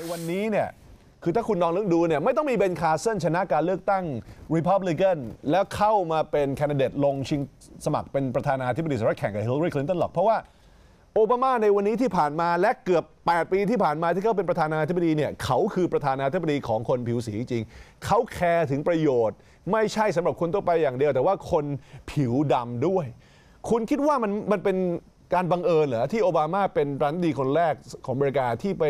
ในวันนี้เนี่ย คือถ้าคุณลองเลือกดูเนี่ย ไม่ต้องมีเบนคาร์เซนชนะการเลือกตั้ง Republican แล้วเข้ามาเป็นแคนดิเดต ลงชิงสมัครเป็นประธานาธิบดีสหรัฐแข่งกับฮิลลารีคลินตันหรอกเพราะว่า โอบามาในวันนี้ที่ผ่านมาและเกือบ 8 ปีที่ผ่านมาที่เขาเป็นประธานาธิบดีเนี่ย เขาคือประธานาธิบดีของคนผิวสีจริง เขาแคร์ถึงประโยชน์ ไม่ใช่สำหรับคนทั่วไปอย่างเดียวแต่ว่าคนผิวดำด้วย คุณคิดว่ามันมันเป็นการบังเอิญเหรอที่โอบามาเป็นรัฐดีคนแรกของอเมริกาที่ไป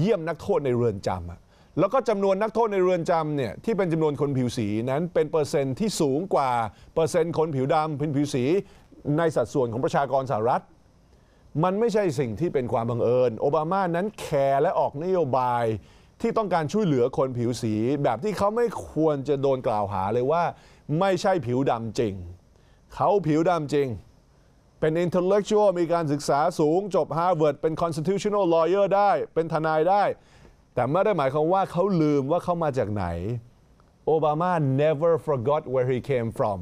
เยี่ยมนักโทษในเรือนจำอะแล้วก็จำนวนนักโทษในเรือนจำเนี่ยที่เป็นจำนวนคนผิวสีนั้น เป็นเปอร์เซ็นต์ที่สูงกว่า เปอร์เซ็นต์คนผิวดำผิวสีในสัดส่วนของประชากรสหรัฐ มันไม่ใช่สิ่งที่เป็นความบังเอิญโอบามานั้นแคร์และออกนโยบายที่ต้องการช่วยเหลือคนผิวสีแบบที่เขาไม่ควรจะโดนกล่าวหาเลยว่าไม่ใช่ผิวดำจริง เขาผิวดำจริงเป็น intellectual มีการศึกษาสูงจบ Harvard เป็น constitutional lawyer ได้เป็นทนายได้ แต่ไม่ได้หมายความว่าเขาลืมว่าเขามาจากไหนโอบามา never forgot where he came from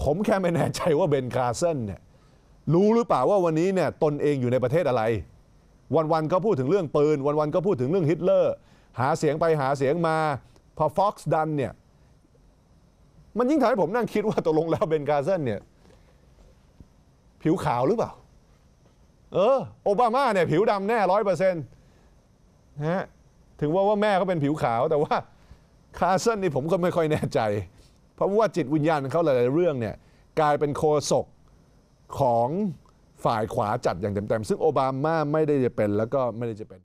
ผมแค่ไม่แน่ใจว่าเบนคาร์เซนเนี่ยรู้หรือเปล่าว่าวันนี้เนี่ยตนเองอยู่ในประเทศอะไร วันๆก็พูดถึงเรื่องปืน วันๆก็พูดถึงเรื่องฮิตเลอร์ หาเสียงไปหาเสียงมา พอฟ็อกซ์ดันเนี่ย มันยิ่งทำให้ผมนั่งคิดว่าตกลงแล้วเบนคาร์เซนเนี่ยผิวขาวหรือเปล่า เออ โอบามาเนี่ย ผิวดำแน่ร้อยเปอร์เซ็นต์ฮะ ถึงว่าว่าแม่เขาเป็นผิวขาว แต่ว่าคาร์สันนี่ผมก็ไม่ค่อยแน่ใจ เพราะว่าจิตวิญญาณของเขาหลายๆเรื่องเนี่ย กลายเป็นโคศกของฝ่ายขวาจัดอย่างเต็มๆ ซึ่งโอบามาไม่ได้จะเป็นแล้วก็ไม่ได้จะเป็น